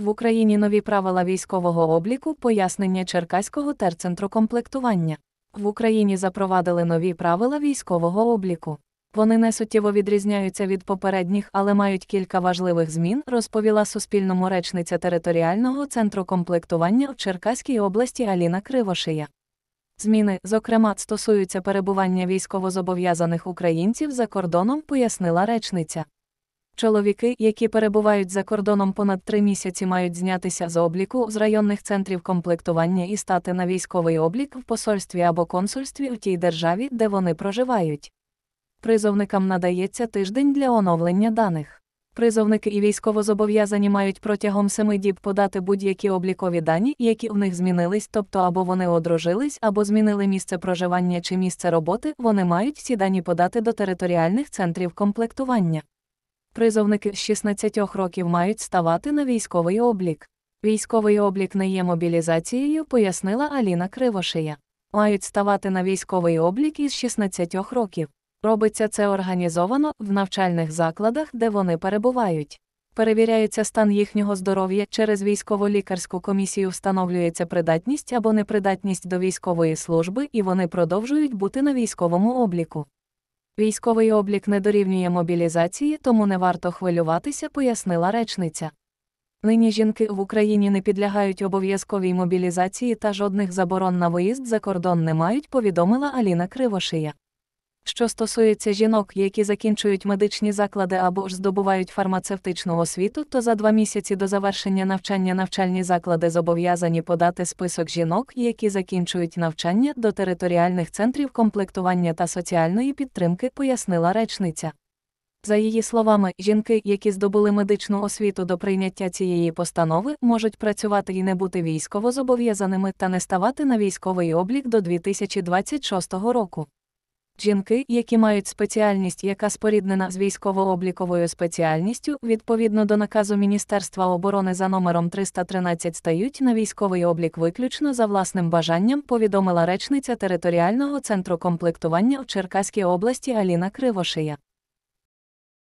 В Україні нові правила військового обліку, пояснення Черкаського терцентру комплектування. В Україні запровадили нові правила військового обліку. Вони несуттєво відрізняються від попередніх, але мають кілька важливих змін, розповіла Суспільному речниця територіального центру комплектування в Черкаській області Аліна Кривошия. Зміни, зокрема, стосуються перебування військовозобов'язаних українців за кордоном, пояснила речниця. Чоловіки, які перебувають за кордоном понад три місяці, мають знятися з обліку з районних центрів комплектування і стати на військовий облік в посольстві або консульстві у тій державі, де вони проживають. Призовникам надається тиждень для оновлення даних. Призовники і військовозобов'язані мають протягом семи діб подати будь-які облікові дані, які у них змінились, тобто або вони одружились, або змінили місце проживання чи місце роботи, вони мають ці дані подати до територіальних центрів комплектування. Призовники з 16 років мають ставати на військовий облік. Військовий облік не є мобілізацією, пояснила Аліна Кривошия. Мають ставати на військовий облік із 16 років. Робиться це організовано в навчальних закладах, де вони перебувають. Перевіряється стан їхнього здоров'я через військово-лікарську комісію, встановлюється придатність або непридатність до військової служби, і вони продовжують бути на військовому обліку. Військовий облік не дорівнює мобілізації, тому не варто хвилюватися, пояснила речниця. Нині жінки в Україні не підлягають обов'язковій мобілізації та жодних заборон на виїзд за кордон не мають, повідомила Аліна Кривошия. Що стосується жінок, які закінчують медичні заклади або ж здобувають фармацевтичну освіту, то за два місяці до завершення навчання навчальні заклади зобов'язані подати список жінок, які закінчують навчання до територіальних центрів комплектування та соціальної підтримки, пояснила речниця. За її словами, жінки, які здобули медичну освіту до прийняття цієї постанови, можуть працювати і не бути військово зобов'язаними та не ставати на військовий облік до 2026 року. Жінки, які мають спеціальність, яка споріднена з військово-обліковою спеціальністю, відповідно до наказу Міністерства оборони за номером 313 стають на військовий облік виключно за власним бажанням, повідомила речниця територіального центру комплектування в Черкаській області Аліна Кривошия.